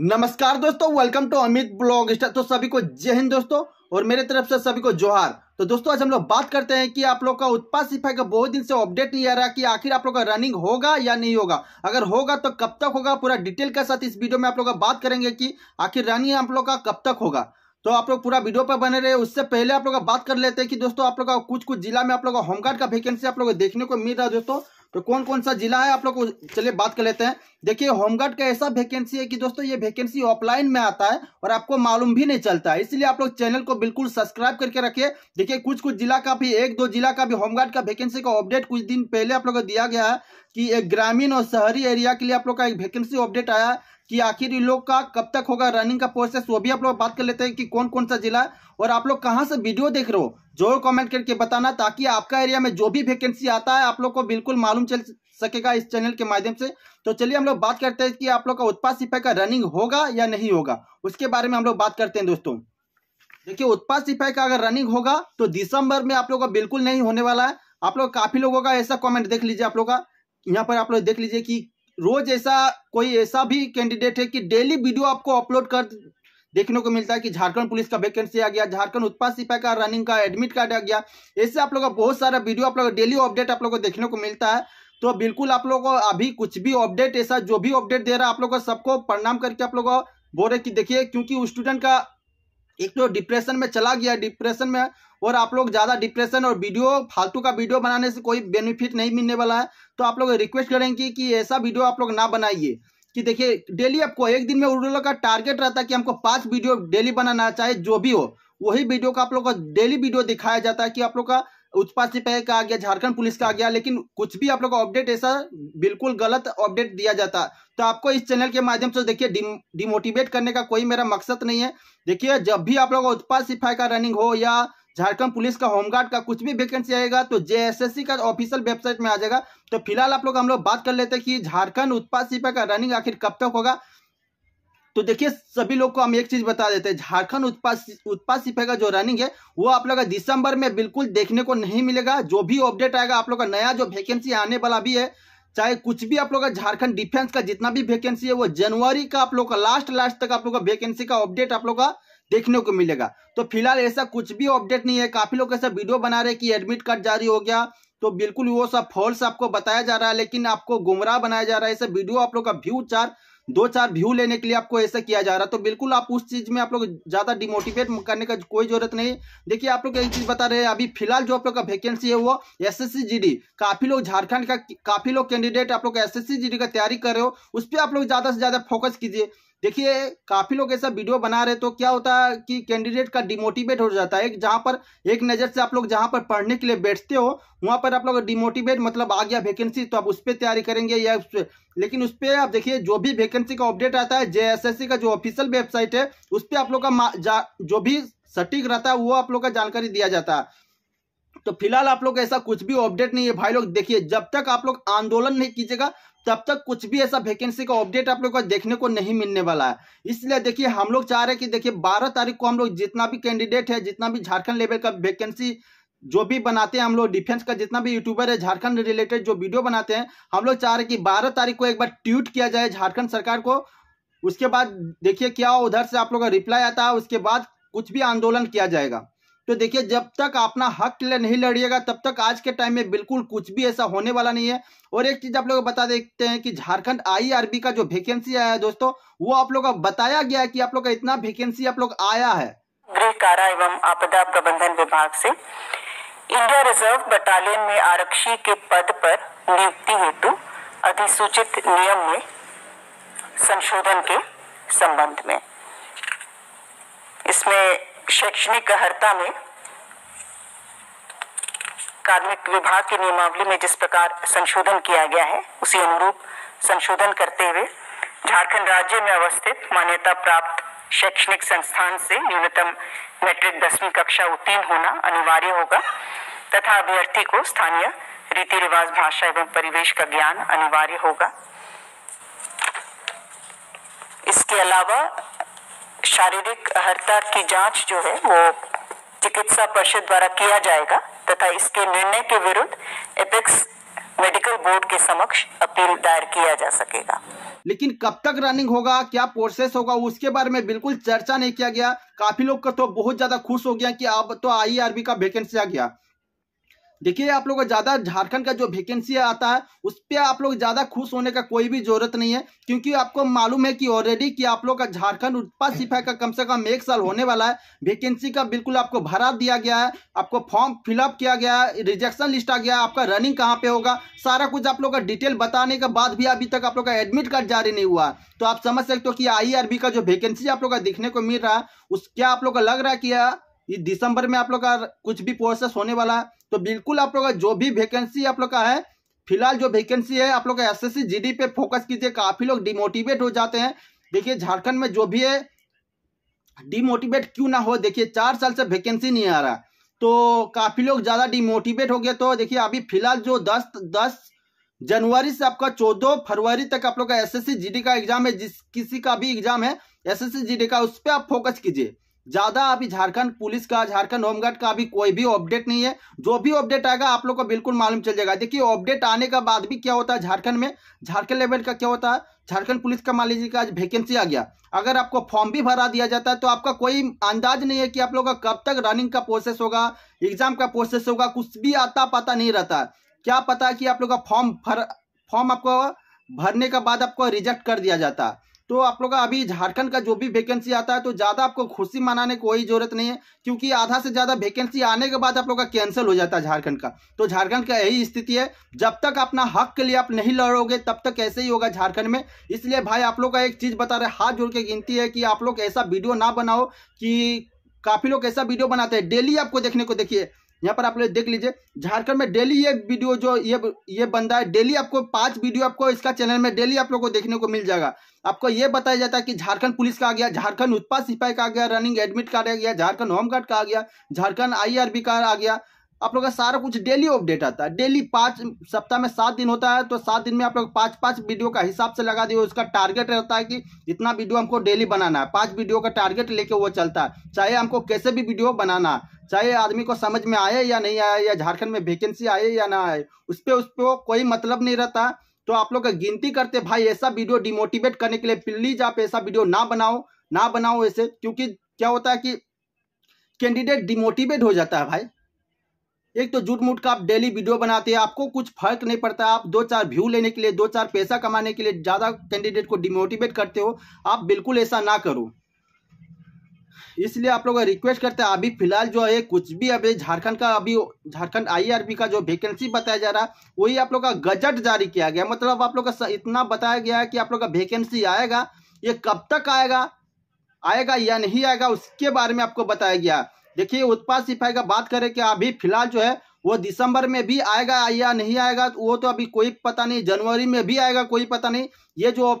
नमस्कार दोस्तों welcome to Amit blog star तो सभी को जय हिंद दोस्तों और मेरे तरफ से सभी को जोहार तो दोस्तों आज हम लोग बात करते हैं कि आप लोग का उत्पाद सिपाही का बहुत दिन से अपडेट नहीं आ रहा कि आखिर आप लोग का रनिंग होगा या नहीं होगा अगर होगा तो कब तक होगा पूरा डिटेल के साथ इस वीडियो में आप लोग का बात करेंगे कि आखिर रनिंग आप लोग का कब तक होगा तो आप लोग पूरा वीडियो पर बने रहे उससे पहले आप लोग बात कर लेते हैं कि दोस्तों आप लोग का कुछ कुछ जिला में आप लोग का होमगार्ड का वैकेंसी आप लोग को देखने को मिल रहा है दोस्तों तो कौन कौन सा जिला है आप लोग चलिए बात कर लेते हैं देखिए होमगार्ड का ऐसा वैकेंसी है कि दोस्तों ये वैकेंसी ऑफलाइन में आता है और आपको मालूम भी नहीं चलता है इसलिए आप लोग चैनल को बिल्कुल सब्सक्राइब करके रखिए देखिए कुछ कुछ जिला का भी एक दो जिला का भी होमगार्ड का वैकेंसी का अपडेट कुछ दिन पहले आप लोग को दिया गया है कि एक ग्रामीण और शहरी एरिया के लिए आप लोग का एक वैकेंसी अपडेट आया है कि आखिर इन लोग का कब तक होगा रनिंग का प्रोसेस वो भी आप लोग बात कर लेते हैं कि कौन कौन सा जिला और आप लोग कहाँ से वीडियो देख रहे हो जरूर कमेंट करके बताना ताकि आपका एरिया में जो भी वैकेंसी आता है आप लोग को बिल्कुल मालूम चल सकेगा इस चैनल के माध्यम से तो चलिए हम लोग बात करते हैं कि आप लोग का उत्पाद सिपाही का रनिंग होगा या नहीं होगा उसके बारे में हम लोग बात करते हैं दोस्तों देखिए उत्पाद सिपाही का अगर रनिंग होगा तो दिसंबर में आप लोग का बिल्कुल नहीं होने वाला है आप लोग काफी लोगों का ऐसा कॉमेंट देख लीजिए आप लोग का यहाँ पर आप लोग देख लीजिए कि रोज ऐसा कोई ऐसा भी कैंडिडेट है कि डेली वीडियो आपको अपलोड कर देखने को मिलता है कि झारखंड पुलिस का वैकेंसी आ गया झारखंड उत्पाद सिपाही का रनिंग का एडमिट कार्ड आ गया ऐसे आप लोग का बहुत सारा वीडियो आप लोग डेली अपडेट आप लोग को देखने को मिलता है तो बिल्कुल आप लोग को अभी कुछ भी अपडेट ऐसा जो भी अपडेट दे रहा है आप लोग को सबको प्रणाम करके आप लोग बोल रहे कि देखिए क्योंकि उस स्टूडेंट का एक तो डिप्रेशन में चला गया डिप्रेशन में और आप लोग ज़्यादा डिप्रेशन और वीडियो फालतू का वीडियो बनाने से कोई बेनिफिट नहीं मिलने वाला है तो आप लोग रिक्वेस्ट करेंगे कि ऐसा वीडियो आप लोग ना बनाइए कि देखिए डेली आपको एक दिन में उर्डोलो का टारगेट रहता है कि हमको पांच वीडियो डेली बनाना चाहे जो भी हो वही वीडियो का आप लोग का डेली वीडियो दिखाया जाता है कि आप लोग का उत्पाद का आ गया झारखंड पुलिस का आ गया लेकिन कुछ भी आप लोग को अपडेट ऐसा बिल्कुल गलत अपडेट दिया जाता तो आपको इस चैनल के माध्यम से देखिए डिमोटिवेट करने का कोई मेरा मकसद नहीं है देखिए जब भी आप लोग उत्पाद सिपाही का रनिंग हो या झारखंड पुलिस का होमगार्ड का कुछ भी वैकेंसी आएगा तो जे का ऑफिशियल वेबसाइट में आ जाएगा तो फिलहाल आप लोग हम लोग बात कर लेते हैं कि झारखंड उत्पाद सिपाही का रनिंग आखिर कब तक होगा तो देखिए सभी लोग को हम एक चीज बता देते हैं झारखंड उत्पाद उत्पाद सिफे का जो रनिंग है वो आप लोग का दिसंबर में बिल्कुल देखने को नहीं मिलेगा जो भी अपडेट आएगा आप लोग का नया जो वैकेंसी आने वाला भी है चाहे कुछ भी आप लोग का झारखंड डिफेंस का जितना भी वैकेंसी है वो जनवरी का आप लोग का लास्ट लास्ट तक आप लोग का वैकेंसी का अपडेट आप लोग का देखने को मिलेगा तो फिलहाल ऐसा कुछ भी अपडेट नहीं है काफी लोग ऐसा वीडियो बना रहे कि एडमिट कार्ड जारी हो गया तो बिल्कुल वो सब फॉल्स आपको बताया जा रहा है लेकिन आपको गुमराह बनाया जा रहा है ऐसा वीडियो आप लोग का व्यू चार दो चार व्यू लेने के लिए आपको ऐसा किया जा रहा है तो बिल्कुल आप उस चीज में आप लोग ज्यादा डिमोटिवेट करने का कोई जरूरत नहीं देखिए आप लोग एक चीज बता रहे हैं अभी फिलहाल जो आप लोग का वैकेंसी है वो एस एस काफी लोग झारखंड का काफी लोग कैंडिडेट आप लोग एस एस का तैयारी कर रहे हो उस पर आप लोग ज्यादा से ज्यादा फोकस कीजिए देखिए काफी लोग ऐसा वीडियो बना रहे तो क्या होता है कि कैंडिडेट का डिमोटिवेट हो जाता है जहां पर एक नज़र से आप लोग जहां पर पढ़ने के लिए बैठते हो वहां पर आप लोग डिमोटिवेट मतलब आ गया वैकेंसी तो आप उस पर तैयारी करेंगे या उस पर लेकिन उस पर आप देखिए जो भी वैकेंसी का अपडेट आता है जेएसएससी का जो ऑफिशियल वेबसाइट है उस पर आप लोग का जो भी सटीक रहता है वो आप लोग का जानकारी दिया जाता है तो फिलहाल आप लोग ऐसा कुछ भी अपडेट नहीं है भाई लोग देखिए जब तक आप लोग आंदोलन नहीं कीजिएगा तब तक कुछ भी ऐसा वैकेंसी का अपडेट आप लोग को देखने को नहीं मिलने वाला है इसलिए देखिए हम लोग चाह रहे हैं कि देखिए बारह तारीख को हम लोग जितना भी कैंडिडेट है जितना भी झारखंड लेवल का वैकेंसी जो भी बनाते हैं हम लोग डिफेंस का जितना भी यूट्यूबर है झारखंड रिलेटेड जो वीडियो बनाते हैं हम लोग चाह रहे हैं कि बारह तारीख को एक बार ट्वीट किया जाए झारखंड सरकार को उसके बाद देखिए क्या उधर से आप लोग का रिप्लाई आता है उसके बाद कुछ भी आंदोलन किया जाएगा तो देखिए जब तक अपना हक के लिए नहीं लड़िएगा तब तक आज के टाइम में बिल्कुल कुछ भी ऐसा होने वाला नहीं है और एक चीज आप लोग बता देते हैं कि झारखंड आईआरबी e का जो वेकेंसी आया है दोस्तों वो आप लोग का बताया गया है कि आप लोग का इतना वेकेंसी आप लोग आया है गृह कारा एवं आपदा प्रबंधन विभाग से इंडिया रिजर्व बटालियन में आरक्षी के पद पर नियुक्ति हेतु अधिसूचित नियम में संशोधन के संबंध में इसमें शैक्षणिक गहरता में कार्मिक विभाग की नियमावली में जिस प्रकार संशोधन किया गया है उसी अनुरूप संशोधन करते हुए झारखंड राज्य में अवस्थित मान्यता प्राप्त शैक्षणिक संस्थान से न्यूनतम मैट्रिक दसवीं कक्षा उत्तीर्ण होना अनिवार्य होगा तथा अभ्यर्थी को स्थानीय रीति रिवाज भाषा एवं परिवेश का ज्ञान अनिवार्य होगा इसके अलावा शारीरिक अहर्ता की जांच जो है वो चिकित्सा परिषद द्वारा किया जाएगा तथा इसके निर्णय के विरुद्ध एपेक्स मेडिकल बोर्ड के समक्ष अपील दायर किया जा सकेगा लेकिन कब तक रनिंग होगा क्या प्रोसेस होगा उसके बारे में बिल्कुल चर्चा नहीं किया गया काफी लोग का तो बहुत ज्यादा खुश हो गया कि अब तो आईआरबी का वेकेंसी आ गया देखिए आप लोग ज़्यादा झारखंड का जो वेकेंसी आता है उस पर आप लोग ज़्यादा खुश होने का कोई भी जरूरत नहीं है क्योंकि आपको मालूम है कि ऑलरेडी कि आप लोग का झारखंड उत्पाद सिफाई का कम से कम एक साल होने वाला है वेकेंसी का बिल्कुल आपको भरा दिया गया है आपको फॉर्म फिलअप किया गया है रिजेक्शन लिस्ट आ गया है आपका रनिंग कहाँ पे होगा सारा कुछ आप लोग का डिटेल बताने के बाद भी अभी तक आप लोग का एडमिट कार्ड जारी नहीं हुआ तो आप समझ सकते हो कि आई का जो वेकेंसी आप लोग का दिखने को मिल रहा है उस क्या आप लोग का लग रहा है कि ये दिसंबर में आप लोग का कुछ भी प्रोसेस होने वाला है तो बिल्कुल आप लोग का जो भी वैकेंसी आप लोग का है फिलहाल जो वैकेंसी है आप लोग का एस जीडी पे फोकस कीजिए काफी लोग डिमोटिवेट हो जाते हैं देखिए झारखंड में जो भी है डिमोटिवेट क्यों ना हो देखिए चार साल से वैकेंसी नहीं आ रहा तो काफी लोग ज्यादा डिमोटिवेट हो गए तो देखिए अभी फिलहाल जो दस दस जनवरी से आपका चौदह फरवरी तक आप लोग का एस एस का एग्जाम है जिस किसी का भी एग्जाम है एस एस का उस पर आप फोकस कीजिए ज़्यादा अभी झारखंड पुलिस का झारखंड होमगार्ड का अभी कोई भी अपडेट नहीं है जो भी अपडेट आएगा आप लोग को बिल्कुल मालूम चल जाएगा देखिए अपडेट आने का बाद भी क्या होता है झारखंड में झारखंड लेवल का क्या होता है झारखंड पुलिस का मान लीजिए आज वैकेंसी आ गया अगर आपको फॉर्म भी भरा दिया जाता है तो आपका कोई अंदाज नहीं है कि आप लोग का कब तक रनिंग का प्रोसेस होगा एग्जाम का प्रोसेस होगा कुछ भी आता पता नहीं रहता क्या पता कि आप लोग का फॉर्म फॉर्म आपको भरने का बाद आपको रिजेक्ट कर दिया जाता है तो आप लोग का अभी झारखंड का जो भी वैकेंसी आता है तो ज़्यादा आपको खुशी मनाने की कोई जरूरत नहीं है क्योंकि आधा से ज़्यादा वैकेंसी आने के बाद आप लोग का कैंसिल हो जाता है झारखंड का तो झारखंड का यही स्थिति है जब तक अपना हक के लिए आप नहीं लड़ोगे तब तक ऐसे ही होगा झारखंड में इसलिए भाई आप लोग का एक चीज़ बता रहे हाथ जोड़ के गिनती है कि आप लोग ऐसा वीडियो ना बनाओ कि काफ़ी लोग ऐसा वीडियो बनाते हैं डेली आपको देखने को देखिए यहाँ पर आप लोग देख लीजिए झारखंड में डेली ये वीडियो जो ये ये बंदा है डेली आपको पांच वीडियो आपको इसका चैनल में डेली आप लोग को देखने को मिल जाएगा आपको ये बताया जाता है कि झारखंड पुलिस का आ गया झारखंड उत्पाद सिपाही का आ गया रनिंग एडमिट कार्ड आ गया झारखंड होमगार्ड का आ गया झारखंड आईआरबी का आ गया आप लोग का सारा कुछ डेली अपडेट आता है डेली पाँच सप्ताह में सात दिन होता है तो सात दिन में आप लोग पाँच पाँच वीडियो का हिसाब से लगा दिए उसका टारगेट रहता है कि इतना वीडियो हमको डेली बनाना है पाँच वीडियो का टारगेट लेके वो चलता है चाहे हमको कैसे भी वीडियो बनाना है चाहे आदमी को समझ में आए या नहीं आए या झारखंड में वेकेंसी आए या ना आए उस पर पर कोई मतलब नहीं रहता तो आप लोग गिनती करते भाई ऐसा वीडियो डिमोटिवेट करने के लिए प्लीज आप ऐसा वीडियो ना बनाओ ना बनाओ ऐसे क्योंकि क्या होता है कि कैंडिडेट डिमोटिवेट हो जाता है भाई एक तो झूठ मूठ का आप डेली वीडियो बनाते हैं आपको कुछ फर्क नहीं पड़ता आप दो चार व्यू लेने के लिए दो चार पैसा कमाने के लिए ज़्यादा कैंडिडेट को डिमोटिवेट करते हो आप बिल्कुल ऐसा ना करो इसलिए आप लोग रिक्वेस्ट करते हैं अभी फिलहाल जो है कुछ भी अभी झारखंड का अभी झारखंड आईआरबी का जो वैकेंसी बताया जा रहा है वही आप लोग का गजट जारी किया गया मतलब आप लोग का इतना बताया गया है कि आप लोग का वैकेंसी आएगा ये कब तक आएगा आएगा या नहीं आएगा उसके बारे में आपको बताया गया देखिए उत्पाद सिपाही का बात करें कि अभी फिलहाल जो है वो दिसंबर में भी आएगा या नहीं आएगा वो तो अभी कोई पता नहीं जनवरी में भी आएगा कोई पता नहीं ये जो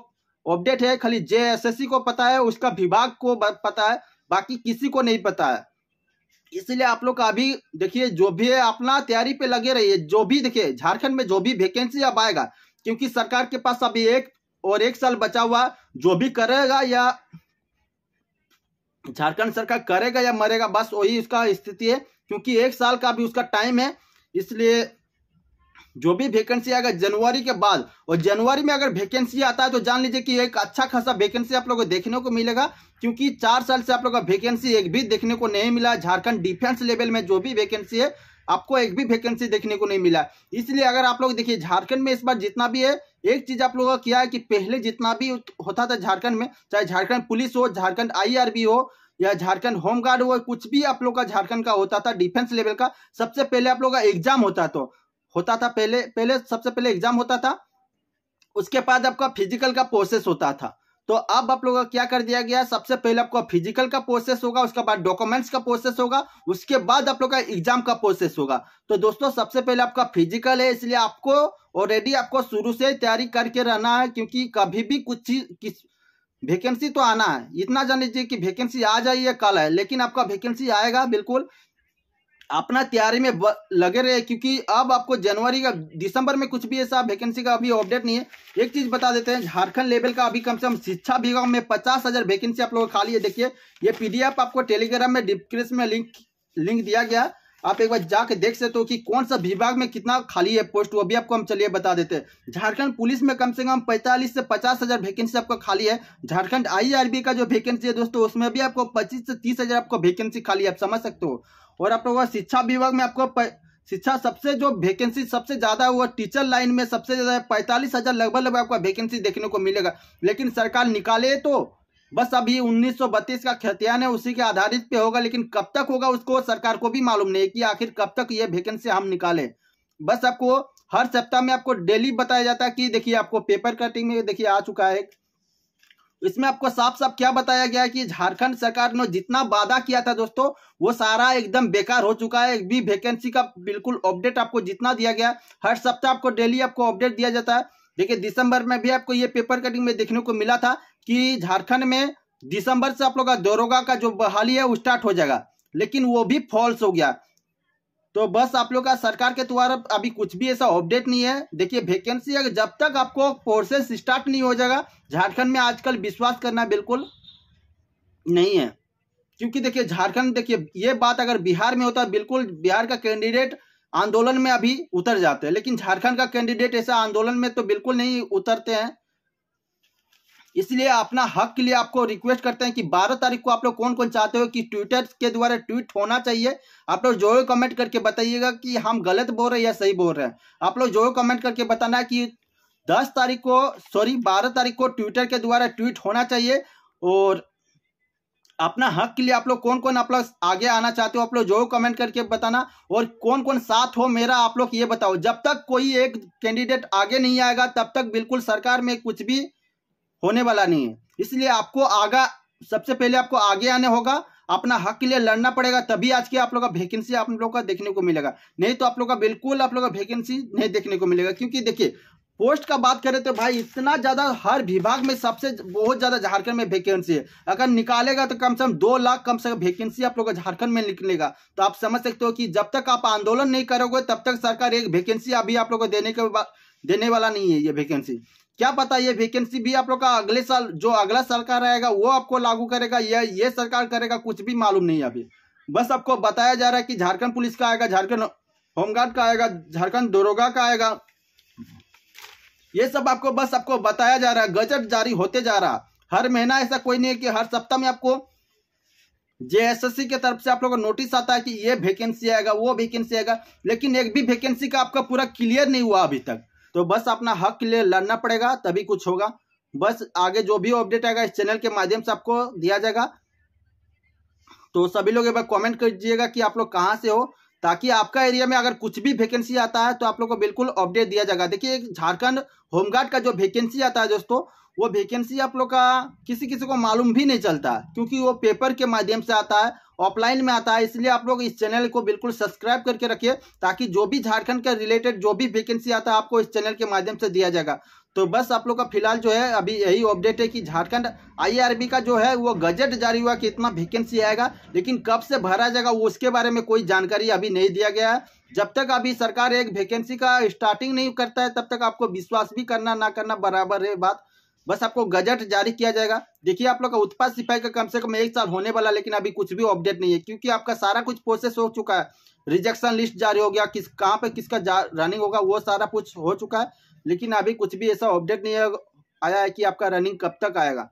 अपडेट है खाली जे को पता है उसका विभाग को पता है बाकी किसी को नहीं पता है इसलिए आप लोग का अभी देखिए जो भी है अपना तैयारी पे लगे रहिए जो भी देखिए झारखंड में जो भी वेकेंसी अब आएगा क्योंकि सरकार के पास अभी एक और एक साल बचा हुआ जो भी करेगा या झारखंड सरकार करेगा या मरेगा बस वही उसका स्थिति है क्योंकि एक साल का भी उसका टाइम है इसलिए जो भी वैकेंसी आएगा जनवरी के बाद और जनवरी में अगर वैकेंसी आता है तो जान लीजिए कि एक अच्छा खासा वैकेंसी आप लोगों को देखने को मिलेगा क्योंकि चार साल से आप लोगों का वैकेंसी एक भी देखने को नहीं मिला झारखंड डिफेंस लेवल में जो भी वैकेंसी है आपको एक भी वैकेंसी देखने को नहीं मिला इसलिए अगर आप लोग देखिए झारखंड में इस बार जितना भी है एक चीज आप लोगों का किया है कि पहले जितना भी होता था झारखंड में चाहे झारखंड पुलिस हो झारखंड आईआरबी हो या झारखंड होमगार्ड हो कुछ भी आप लोग का झारखंड का होता था डिफेंस लेवल का सबसे पहले आप लोग का एग्जाम होता तो होता था पहले पहले सबसे पहले एग्जाम होता था उसके बाद आपका फिजिकल का प्रोसेस होता था तो अब आप लोगों का क्या कर दिया गया सबसे पहले आपका फिजिकल का प्रोसेस होगा उसके बाद डॉक्यूमेंट्स का प्रोसेस होगा उसके बाद आप लोग का एग्जाम का प्रोसेस होगा तो दोस्तों सबसे पहले आपका फिजिकल है इसलिए आपको ऑलरेडी आपको शुरू से तैयारी करके रहना है क्योंकि कभी भी कुछ चीज किस वेकेंसी तो आना है इतना जान लीजिए कि वेकेंसी आ जाइए कल है लेकिन आपका वेकेंसी आएगा बिल्कुल अपना तैयारी में लगे रहे क्योंकि अब आपको जनवरी का दिसंबर में कुछ भी ऐसा वैकेंसी का अभी अपडेट नहीं है एक चीज बता देते हैं झारखंड लेवल का अभी कम से कम शिक्षा विभाग में पचास हजार वैकेंसी आप लोग खाली है देखिए ये पीडीएफ आपको टेलीग्राम में डिस्क्रिप्स में लिंक लिंक दिया गया आप एक बार जाके देख सकते हो कि कौन सा विभाग में कितना खाली है पोस्ट वो भी आपको हम चलिए बता देते हैं झारखंड पुलिस में कम से कम पैंतालीस से पचास हजार वैकेंसी आपका खाली है झारखंड आईआरबी का जो वैकेंसी है दोस्तों उसमें भी आपको पच्चीस से तीस हजार आपको वैकेंसी खाली है आप समझ सकते हो और आप लोगों का शिक्षा विभाग में आपको शिक्षा सबसे जो वैकेंसी सबसे ज्यादा हुआ टीचर लाइन में सबसे ज्यादा पैंतालीस हजार लगभग लगभग आपका वैकेंसी देखने को मिलेगा लेकिन सरकार निकाले तो बस अभी 1932 का खतियान है उसी के आधारित पे होगा लेकिन कब तक होगा उसको सरकार को भी मालूम नहीं कि आखिर कब तक ये वैकेंसी हम निकाले बस आपको हर सप्ताह में आपको डेली बताया जाता है कि देखिए आपको पेपर कटिंग में देखिए आ चुका है इसमें आपको साफ साफ क्या बताया गया कि झारखंड सरकार ने जितना वादा किया था दोस्तों वो सारा एकदम बेकार हो चुका है भी वैकेंसी का बिल्कुल अपडेट आपको जितना दिया गया हर सप्ताह आपको डेली आपको अपडेट दिया जाता है देखिए दिसंबर में भी आपको ये पेपर कटिंग में देखने को मिला था कि झारखंड में दिसंबर से आप लोग का दरोगा का जो बहाली है वो स्टार्ट हो जाएगा लेकिन वो भी फॉल्स हो गया तो बस आप लोग का सरकार के द्वारा अभी कुछ भी ऐसा अपडेट नहीं है देखिए वैकेंसी अगर जब तक आपको कोर्सेस स्टार्ट नहीं हो जाएगा झारखंड में आजकल विश्वास करना बिल्कुल नहीं है क्योंकि देखिए झारखंड देखिए ये बात अगर बिहार में होता बिल्कुल बिहार का कैंडिडेट आंदोलन में अभी उतर जाते हैं लेकिन झारखंड का कैंडिडेट ऐसा आंदोलन में तो बिल्कुल नहीं उतरते हैं इसलिए अपना हक के लिए आपको रिक्वेस्ट करते हैं कि 12 तारीख को आप लोग कौन कौन चाहते हो कि ट्विटर के द्वारा ट्वीट होना चाहिए आप लोग जो कमेंट करके बताइएगा कि हम गलत बोल रहे हैं या सही बोल रहे हैं आप लोग जोर कमेंट करके बताना है कि 10 तारीख को सॉरी 12 तारीख को ट्विटर के द्वारा ट्वीट होना चाहिए और अपना हक के लिए आप लोग कौन कौन आप लोग आगे आना चाहते हो आप लोग जो कमेंट करके बताना और कौन कौन साथ हो मेरा आप लोग ये बताओ जब तक कोई एक कैंडिडेट आगे नहीं आएगा तब तक बिल्कुल सरकार में कुछ भी होने वाला नहीं है इसलिए आपको आगा सबसे पहले आपको आगे आने होगा अपना हक के लिए लड़ना पड़ेगा तभी आज की आप लोग का वेकेंसी आप लोग का देखने को मिलेगा नहीं तो आप लोग का बिल्कुल आप लोग का वेकेंसी नहीं देखने को मिलेगा क्योंकि देखिए पोस्ट का बात करें तो भाई इतना ज्यादा हर विभाग में सबसे बहुत ज्यादा झारखंड में वेकेंसी है अगर निकालेगा तो कम से कम दो लाख कम से कम वेकेंसी आप लोग का झारखंड में निकलेगा तो आप समझ सकते हो कि जब तक आप आंदोलन नहीं करोगे तब तक सरकार एक वेकेंसी अभी आप लोग को देने के देने वाला नहीं है ये वेकेंसी क्या पता ये वेकेंसी भी आप लोग का अगले साल जो अगला सरकार रहेगा वो आपको लागू करेगा या ये सरकार करेगा कुछ भी मालूम नहीं अभी बस आपको बताया जा रहा है कि झारखंड पुलिस का आएगा झारखंड होमगार्ड का आएगा झारखंड दरोगा का आएगा ये सब आपको बस आपको बताया जा रहा है गजट जारी होते जा रहा हर महीना ऐसा कोई नहीं है कि हर सप्ताह में आपको जेएसएससी के तरफ से आप लोगों को नोटिस आता है कि ये वैकेंसी आएगा वो वैकेंसी आएगा लेकिन एक भी वैकेंसी का आपका पूरा क्लियर नहीं हुआ अभी तक तो बस अपना हक के लिए लड़ना पड़ेगा तभी कुछ होगा बस आगे जो भी अपडेट आएगा इस चैनल के माध्यम से आपको दिया जाएगा तो सभी लोग एक बार कॉमेंट कर दीजिएगा कि आप लोग कहाँ से हो ताकि आपका एरिया में अगर कुछ भी वैकेंसी आता है तो आप लोग को बिल्कुल अपडेट दिया जाएगा देखिए झारखंड होमगार्ड का जो वैकेंसी आता है दोस्तों वो वैकेंसी आप लोग का किसी किसी को मालूम भी नहीं चलता क्योंकि वो पेपर के माध्यम से आता है ऑफलाइन में आता है इसलिए आप लोग इस चैनल को बिल्कुल सब्सक्राइब करके रखिए ताकि जो भी झारखंड के रिलेटेड जो भी वैकेंसी आता है आपको इस चैनल के माध्यम से दिया जाएगा तो बस आप लोग का फिलहाल जो है अभी यही अपडेट है कि झारखंड आईआरबी का जो है वो गजट जारी हुआ कि इतना वेकेंसी आएगा लेकिन कब से भरा जाएगा उसके बारे में कोई जानकारी अभी नहीं दिया गया है जब तक अभी सरकार एक वेकेंसी का स्टार्टिंग नहीं करता है तब तक आपको विश्वास भी करना ना करना बराबर है बात बस आपको गजट जारी किया जाएगा देखिए आप लोग का उत्पाद सिपाही का कम से कम एक साल होने वाला लेकिन अभी कुछ भी अपडेट नहीं है क्योंकि आपका सारा कुछ प्रोसेस हो चुका है रिजेक्शन लिस्ट जारी हो गया किस कहाँ पे किसका रनिंग होगा वो सारा कुछ हो चुका है लेकिन अभी कुछ भी ऐसा अपडेट नहीं आया है कि आपका रनिंग कब तक आएगा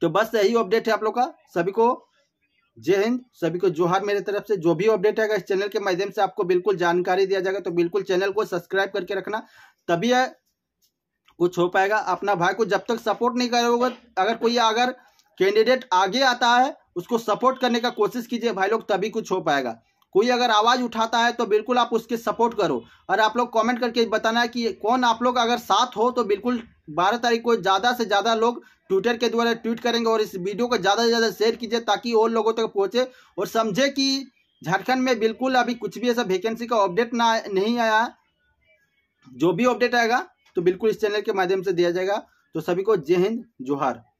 तो बस यही अपडेट है आप लोग का सभी को जय हिंद सभी को जोहार मेरे तरफ से जो भी अपडेट आएगा इस चैनल के माध्यम से आपको बिल्कुल जानकारी दिया जाएगा तो बिल्कुल चैनल को सब्सक्राइब करके रखना तभी कुछ हो पाएगा अपना भाई को जब तक सपोर्ट नहीं करोगे अगर कोई अगर कैंडिडेट आगे आता है उसको सपोर्ट करने का कोशिश कीजिए भाई लोग तभी कुछ हो पाएगा कोई अगर आवाज़ उठाता है तो बिल्कुल आप उसके सपोर्ट करो और आप लोग कमेंट करके बताना है कि कौन आप लोग अगर साथ हो तो बिल्कुल बारह तारीख को ज़्यादा से ज़्यादा लोग ट्विटर के द्वारा ट्वीट करेंगे और इस वीडियो को ज़्यादा से ज़्यादा शेयर कीजिए ताकि और लोगों तक पहुंचे और समझे कि झारखंड में बिल्कुल अभी कुछ भी ऐसा वेकेंसी का अपडेट ना नहीं आया जो भी अपडेट आएगा तो बिल्कुल इस चैनल के माध्यम से दिया जाएगा तो सभी को जय हिंद जोहार